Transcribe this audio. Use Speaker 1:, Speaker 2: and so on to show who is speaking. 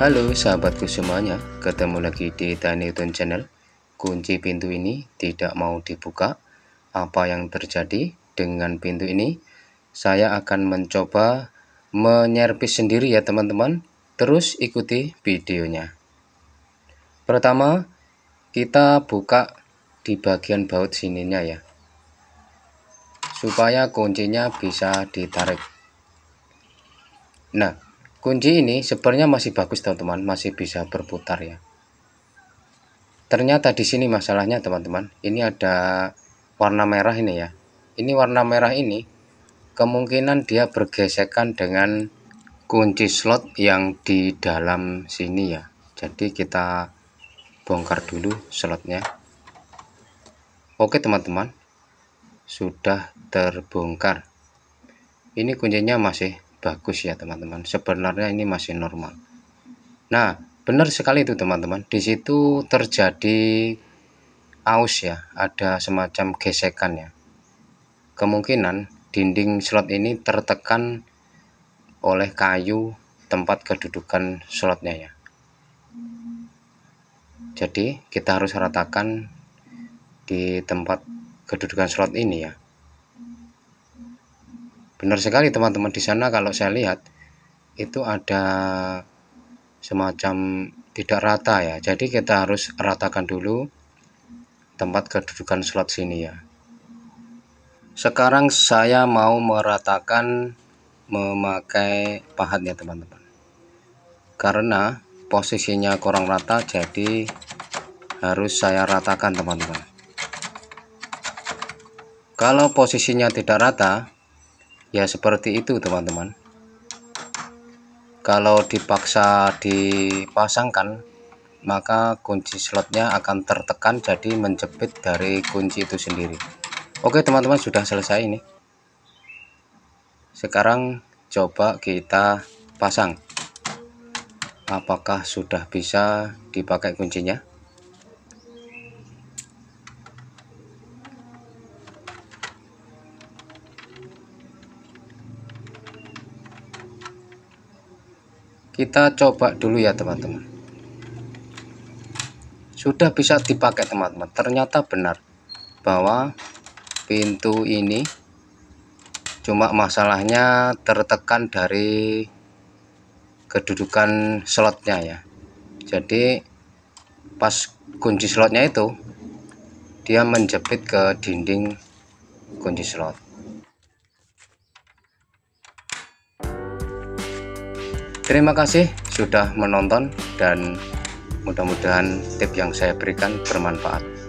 Speaker 1: Halo sahabatku semuanya, ketemu lagi di Newton Channel. Kunci pintu ini tidak mau dibuka. Apa yang terjadi dengan pintu ini? Saya akan mencoba menyerpis sendiri ya teman-teman. Terus ikuti videonya. Pertama, kita buka di bagian baut sininya ya. Supaya kuncinya bisa ditarik. Nah, kunci ini sebenarnya masih bagus teman-teman masih bisa berputar ya ternyata di sini masalahnya teman-teman ini ada warna merah ini ya ini warna merah ini kemungkinan dia bergesekan dengan kunci slot yang di dalam sini ya jadi kita bongkar dulu slotnya oke teman-teman sudah terbongkar ini kuncinya masih bagus ya teman-teman sebenarnya ini masih normal nah benar sekali itu teman-teman di situ terjadi aus ya ada semacam gesekan ya kemungkinan dinding slot ini tertekan oleh kayu tempat kedudukan slotnya ya jadi kita harus ratakan di tempat kedudukan slot ini ya benar sekali teman-teman di sana kalau saya lihat itu ada semacam tidak rata ya jadi kita harus ratakan dulu tempat kedudukan slot sini ya sekarang saya mau meratakan memakai pahat ya teman-teman karena posisinya kurang rata jadi harus saya ratakan teman-teman kalau posisinya tidak rata ya seperti itu teman-teman kalau dipaksa dipasangkan maka kunci slotnya akan tertekan jadi menjepit dari kunci itu sendiri oke teman-teman sudah selesai ini sekarang coba kita pasang apakah sudah bisa dipakai kuncinya kita coba dulu ya teman-teman sudah bisa dipakai teman-teman ternyata benar bahwa pintu ini cuma masalahnya tertekan dari kedudukan slotnya ya jadi pas kunci slotnya itu dia menjepit ke dinding kunci slot Terima kasih sudah menonton dan mudah-mudahan tip yang saya berikan bermanfaat.